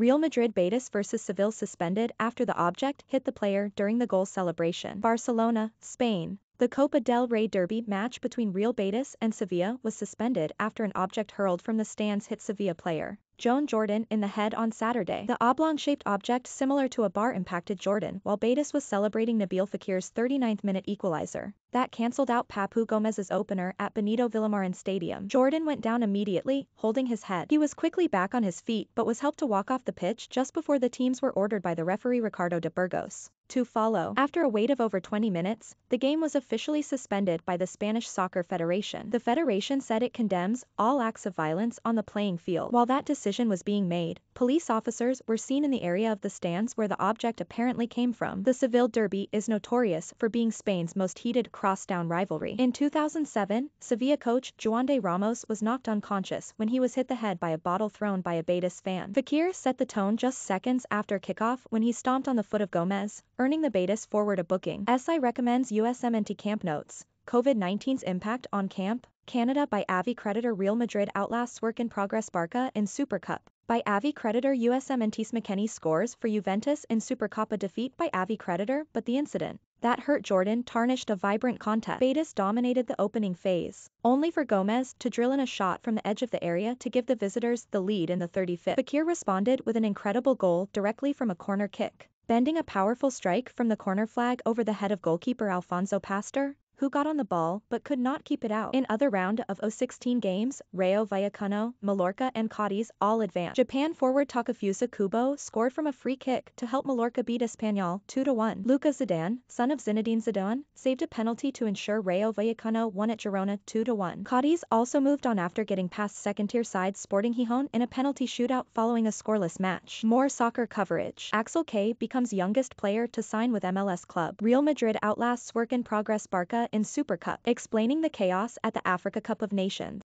Real Madrid Betis vs Seville suspended after the object hit the player during the goal celebration. Barcelona, Spain. The Copa del Rey derby match between Real Betis and Sevilla was suspended after an object hurled from the stands hit Sevilla player. Joan Jordan in the head on Saturday. The oblong-shaped object similar to a bar impacted Jordan while Betis was celebrating Nabil Fekir's 39th-minute equalizer. That cancelled out Papu Gomez's opener at Benito Villamarin Stadium. Jordan went down immediately, holding his head. He was quickly back on his feet but was helped to walk off the pitch just before the teams were ordered by the referee Ricardo de Burgos to follow. After a wait of over 20 minutes, the game was officially suspended by the Spanish Soccer Federation. The federation said it condemns all acts of violence on the playing field. While that decision was being made, police officers were seen in the area of the stands where the object apparently came from. The Seville Derby is notorious for being Spain's most heated cross-down rivalry. In 2007, Sevilla coach Juande Ramos was knocked unconscious when he was hit the head by a bottle thrown by a Betis fan. Fakir set the tone just seconds after kickoff when he stomped on the foot of Gomez, earning the Betis forward a booking. SI recommends USMNT camp notes, COVID-19's impact on camp, Canada by Avi creditor Real Madrid outlasts work in progress Barca in Super Cup. By Avi creditor USMNT's McKenny scores for Juventus in Supercoppa defeat by Avi creditor but the incident that hurt Jordan tarnished a vibrant contest. Betis dominated the opening phase, only for Gomez to drill in a shot from the edge of the area to give the visitors the lead in the 35th. Bakir responded with an incredible goal directly from a corner kick bending a powerful strike from the corner flag over the head of goalkeeper Alfonso Pastor, who got on the ball but could not keep it out. In other round of 016 games, Rayo Vallecano, Mallorca and Cadiz all advanced. Japan forward Takafusa Kubo scored from a free kick to help Mallorca beat Espanyol 2-1. Luca Zidane, son of Zinedine Zidane, saved a penalty to ensure Rayo Vallecano won at Girona 2-1. Cadiz also moved on after getting past second-tier side Sporting Gijon in a penalty shootout following a scoreless match. More soccer coverage. Axel K becomes youngest player to sign with MLS club. Real Madrid outlasts work in progress Barca in Super Cup, explaining the chaos at the Africa Cup of Nations.